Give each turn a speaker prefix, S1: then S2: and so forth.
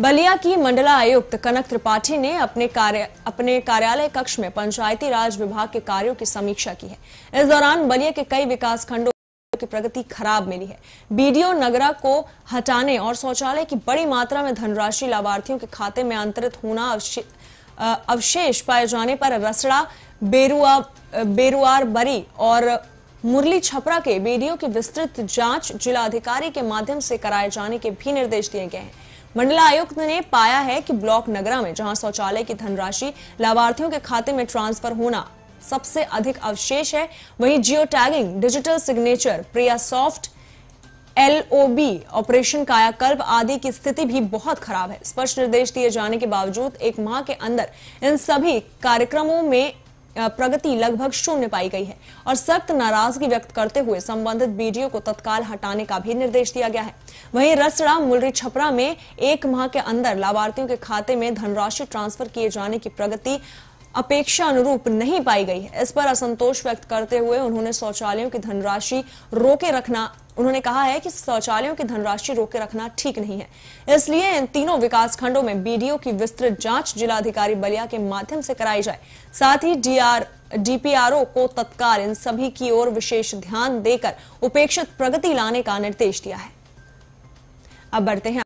S1: बलिया की मंडला आयुक्त कनक त्रिपाठी ने अपने कार्य अपने कार्यालय कक्ष में पंचायती राज विभाग के कार्यों की समीक्षा की है इस दौरान बलिया के कई विकास खंडों की प्रगति खराब मिली है बीडीओ नगरा को हटाने और शौचालय की बड़ी मात्रा में धनराशि लाभार्थियों के खाते में अंतरित होना अवशेष पाए जाने पर रसड़ा बेरुआ बेरुआर बरी और मुरली छपरा के बीडीओ की विस्तृत जांच जिलाधिकारी के माध्यम से कराए जाने के भी निर्देश दिए गए हैं मंडला आयुक्त ने पाया है कि ब्लॉक नगरा में जहां शौचालय की धनराशि लाभार्थियों के खाते में ट्रांसफर होना सबसे अधिक अवशेष है वहीं geo tagging digital signature Priya soft LOB operation Kayakalp आदि की स्थिति भी बहुत खराब है स्पष्ट निर्देश दिए जाने के बावजूद एक माह के अंदर इन सभी कार्यक्रमों में प्रगति लगभग शून्य पाई गई है और सख्त नाराजगी व्यक्त करते हुए संबंधित बीडीओ को तत्काल हटाने का भी निर्देश दिया गया है वहीं रसड़ा मुलरी छपरा में एक माह के अंदर लाभार्थियों के खाते में धनराशि ट्रांसफर किए जाने की प्रगति अपेक्षा अनुरूप नहीं पाई गई है इस पर असंतोष व्यक्त करते हुए उन्होंने शौचालयों की धनराशि रोके रखना उन्होंने कहा है कि शौचालयों की धनराशि रोके रखना ठीक नहीं है इसलिए इन तीनों विकास खंडों में बीडीओ की विस्तृत जांच जिलाधिकारी बलिया के माध्यम से कराई जाए साथ ही डीआर डीपीआरओ को तत्काल इन सभी की ओर विशेष ध्यान देकर उपेक्षित प्रगति लाने का निर्देश दिया है अब बढ़ते हैं